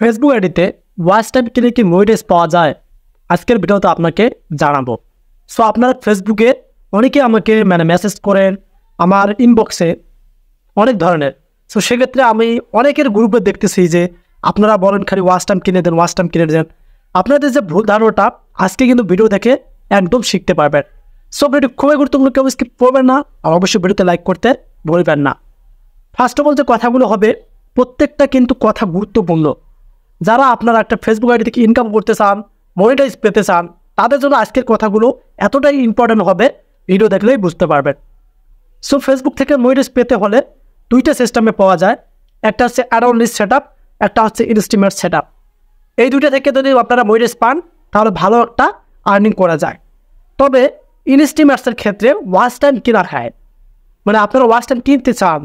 Facebook আইডিতে watch time কিনে কি মোডিটেস পাওয়া যায় আজকের ভিডিওতে আপনাকে জানাবো সো আপনার ফেসবুকে অনেকে আমাকে মানে মেসেজ করেন আমার ইনবক্সে অনেক ধরনের সো সেক্ষেত্রে আমি অনেকের গ্রুপে দেখতেছি যে আপনারা বলেন খালি ওয়াচ টাইম কিনে দেন ওয়াচ টাইম কিনে দেন আপনাদের যে ভুল ধারণাটা আজকে কিন্তু ভিডিও দেখে একদম শিখতে পারবেন সো ভিডিও খুবই গুরুত্বপূর্ণ কেউ স্কিপ করবেন না আর অবশ্যই ভিডিওতে লাইক করতে ভুলবেন না ফার্স্ট অফ অল যে কথাগুলো হবে প্রত্যেকটা কিন্তু কথা গুরুত্বপূর্ণ যারা আপনারা একটা ফেসবুক আইডি থেকে ইনকাম করতে চান মনিটাইজ পেতে চান তাদের জন্য আজকের কথাগুলো এতটাই ইম্পর্ট্যান্ট হবে ভিডিও দেখলেই বুঝতে পারবেন সো ফেসবুক থেকে মনিটাইজ পেতে হলে দুইটা সিস্টেমে পাওয়া যায় একটা হচ্ছে অ্যারাউন্ডলিস্ট সেট আপ একটা হচ্ছে ইনস্টিমেট সেট আপ এই দুইটা থেকে যদি আপনারা মনিটাইজ পান তাহলে ভালো একটা আর্নিং করা যায় তবে ইনস্টিমেটসের ক্ষেত্রে ওয়াচ টাইম কেনার হ্যায় মানে আপনারা ওয়াচ টাইম কিনতে চান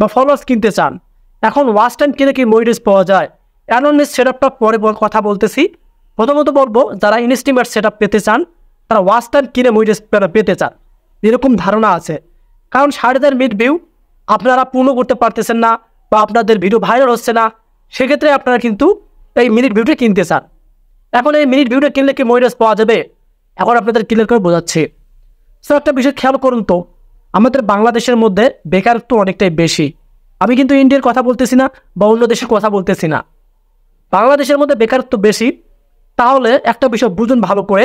বা ফলোয়ার্স কিনতে চান এখন ওয়াচ টাইম কিনে কি মনিটাইজ পাওয়া যায় অ্যানোনিস আপটা পরে কথা বলতেছি প্রথমত বলবো যারা ইনস্টিমার সেটআপ পেতে চান তারা ওয়াস্টার্ন কিনে মিড পেতে চান এরকম ধারণা আছে কারণ সাড়ে চার মিড ভিউ আপনারা পূর্ণ করতে পারতেছেন না বা আপনাদের ভিডিও ভাইরাল হচ্ছে না সেক্ষেত্রে আপনারা কিন্তু এই মিনিট ভিউটা কিনতে চান এখন এই মিনিট ভিউটা কিনলে কি ময়ূরাস পাওয়া যাবে এখন আপনাদের ক্লিয়ার করে বোঝাচ্ছি সো একটা বিষয় খেয়াল করুন তো আমাদের বাংলাদেশের মধ্যে বেকারত্ব অনেকটাই বেশি আমি কিন্তু ইন্ডিয়ার কথা বলতেছি না বা অন্য দেশের কথা বলতেছি না বাংলাদেশের মধ্যে বেকারত্ব বেশি তাহলে একটা বিষয় বুঝুন ভালো করে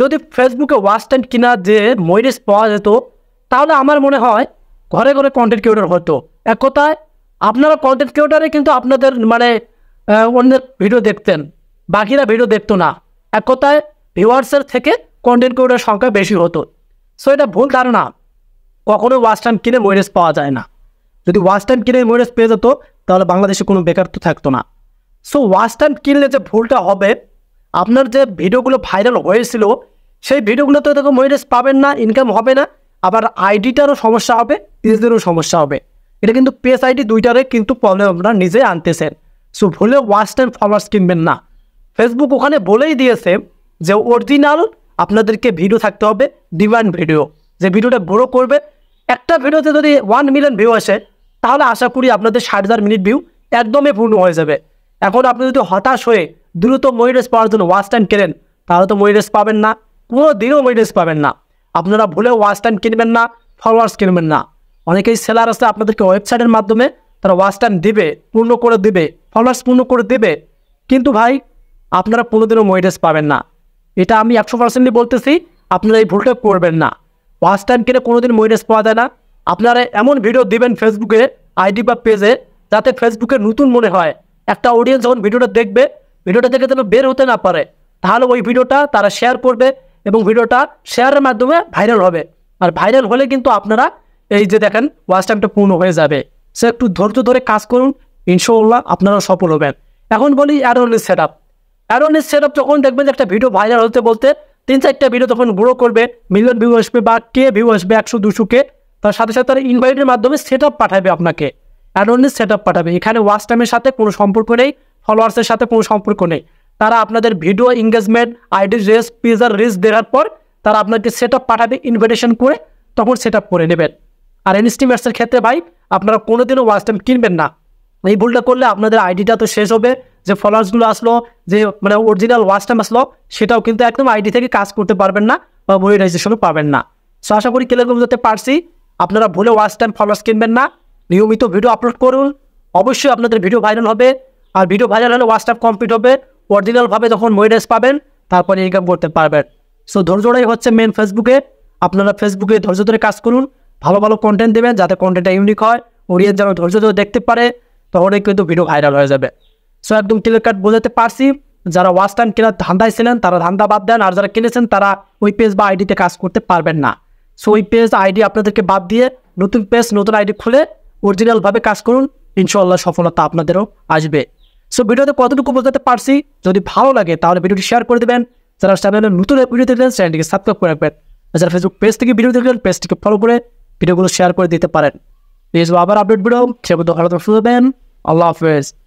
যদি ফেসবুকে ওয়াস্ট্যান্ড কিনা যে ময়ূরেস পাওয়া যেত তাহলে আমার মনে হয় ঘরে ঘরে কন্টেন্ট ক্রিয়েটর হতো এক কথায় আপনারা কন্টেন্ট ক্রিয়েটারে কিন্তু আপনাদের মানে অন্যের ভিডিও দেখতেন বাকিরা ভিডিও দেখতো না এক কথায় ভিউয়ার্সের থেকে কন্টেন্ট ক্রিয়েটার সংখ্যা বেশি হতো সো এটা ভুল ধারণা কখনো ওয়াশ টাইম কিনে ময়ূরেস পাওয়া যায় না যদি ওয়াশ টাইম কিনে ময়ূরেস পেয়ে যেত তাহলে বাংলাদেশে কোনো বেকারত্ব থাকতো না সো ওয়াচ টাইম কিনলে যে ভুলটা হবে আপনার যে ভিডিওগুলো ভাইরাল হয়েছিল সেই ভিডিওগুলোতে তো মনিটাইজ পাবেন না ইনকাম হবে না আবার আইডিটারও সমস্যা হবে পেজদেরও সমস্যা হবে এটা কিন্তু পেস আইডি দুইটারে কিন্তু প্রবলেম আপনারা নিজে আনতেছেন সো ভুলে ওয়াচ টাইম ফলোয়ার্স কিনবেন না ফেসবুক ওখানে বলেই দিয়েছে যে অরিজিনাল আপনাদেরকে ভিডিও থাকতে হবে ডিমান্ড ভিডিও যে ভিডিওটা বড় করবে একটা ভিডিওতে যদি ওয়ান মিলিয়ন ভিউ আসে তাহলে আশা করি আপনাদের ষাট হাজার মিনিট ভিউ একদমই পূর্ণ হয়ে যাবে এখন আপনি যদি হতাশ হয়ে দ্রুত মহিরেস পাওয়ার জন্য ওয়াশ ট্যান্ড কেনেন তাহলে তো মহিরেস পাবেন না কোনো দিনও মহিরেস পাবেন না আপনারা ভুলেও ওয়াশ ট্যান্ড কিনবেন না ফরওয়ার্ডস কিনবেন না অনেকেই সেলার আছে আপনাদেরকে ওয়েবসাইটের মাধ্যমে তারা ওয়াশ ট্যান্ড দেবে পূর্ণ করে দেবে ফলোয়ার্স পূর্ণ করে দেবে কিন্তু ভাই আপনারা কোনোদিনও মহিরেস পাবেন না এটা আমি একশো পার্সেন্টলি বলতেছি আপনারা এই ভুলটা করবেন না ওয়াশ ট্যান্ড কিনে কোনোদিন মহিরেস পাওয়া যায় না আপনারা এমন ভিডিও দিবেন ফেসবুকে আইডি বা পেজে যাতে ফেসবুকে নতুন মনে হয় একটা অডিয়েন্স যখন ভিডিওটা দেখবে ভিডিওটা দেখে যেন বের হতে না পারে তাহলে ওই ভিডিওটা তারা শেয়ার করবে এবং ভিডিওটা শেয়ারের মাধ্যমে ভাইরাল হবে আর ভাইরাল হলে কিন্তু আপনারা এই যে দেখেন ওয়াচ টাইমটা পূর্ণ হয়ে যাবে সে একটু ধৈর্য ধরে কাজ করুন ইনশাল্লাহ আপনারা সফল হবেন এখন বলি অ্যারোনিস সেট আপ অ্যারোনিস সেট আপ যখন দেখবেন একটা ভিডিও ভাইরাল হতে বলতে তিন চারটা ভিডিও তখন গ্রো করবে মিলিয়ন ভিউ আসবে বা কে ভিউ আসবে একশো দুশো কে তার সাথে সাথে তারা ইনভাইটের মাধ্যমে সেট আপ পাঠাবে আপনাকে অ্যাডোনিস সেট পাঠাবে এখানে ওয়াচ সাথে কোনো সম্পর্ক নেই ফলোয়ার্সের সাথে কোনো সম্পর্ক নেই তারা আপনাদের ভিডিও এঙ্গেজমেন্ট আইডি রেস পিজার রিস দেওয়ার পর তারা আপনাকে সেট পাঠাবে ইনভিটেশন করে তখন সেট করে নেবেন আর এনস্টিমেটসের ক্ষেত্রে ভাই আপনারা কোনোদিনও ওয়াচ টাইম কিনবেন না এই ভুলটা করলে আপনাদের আইডিটা তো শেষ হবে যে ফলোয়ার্সগুলো আসলো যে মানে অরিজিনাল ওয়াচ আসলো সেটাও কিন্তু একদম আইডি থেকে কাজ করতে পারবেন না বা মনিটাইজেশনও পাবেন না সো আশা করি ক্লিয়ার করতে পারছি আপনারা ভুলে ওয়াচ টাইম ফলোয়ার্স কিনবেন না নিয়মিত ভিডিও আপলোড করুন অবশ্যই আপনাদের ভিডিও ভাইরাল হবে আর ভিডিও ভাইরাল হলে হোয়াটসঅ্যাপ কমপ্লিট হবে অরিজিনালভাবে যখন মনিটাইজ পাবেন তারপরে ইনকাম করতে পারবেন সো ধৈর্যটাই হচ্ছে মেন ফেসবুকে আপনারা ফেসবুকে ধৈর্য ধরে কাজ করুন ভালো ভালো কন্টেন্ট দেবেন যাতে কন্টেন্টটা ইউনিক হয় অডিয়েন্স যেন ধৈর্য ধরে দেখতে পারে তখনই কিন্তু ভিডিও ভাইরাল হয়ে যাবে সো একদম ক্লিয়ার কাট বোঝাতে পারছি যারা ওয়াচ টাইম কেনার ধান্দায় ছিলেন তারা ধান্দা বাদ দেন আর যারা কিনেছেন তারা ওই পেজ বা আইডিতে কাজ করতে পারবেন না সো ওই পেজ আইডি আপনাদেরকে বাদ দিয়ে নতুন পেজ নতুন আইডি খুলে অরিজিনালভাবে কাজ করুন ইনশাল্লাহ সফলতা আপনাদেরও আসবে সো ভিডিওতে কতটুকু বোঝাতে পারছি যদি ভালো লাগে তাহলে ভিডিওটি শেয়ার করে দেবেন যারা চ্যানেলে নতুন ভিডিও দেখলেন চ্যানেলটিকে সাবস্ক্রাইব করে রাখবেন যারা ফেসবুক পেজ থেকে ভিডিও দেখলেন পেজটিকে ফলো করে ভিডিওগুলো শেয়ার করে দিতে পারেন আবার আপডেট ভিডিও সেগুলো ভালো থাকবেন আল্লাহ হাফেজ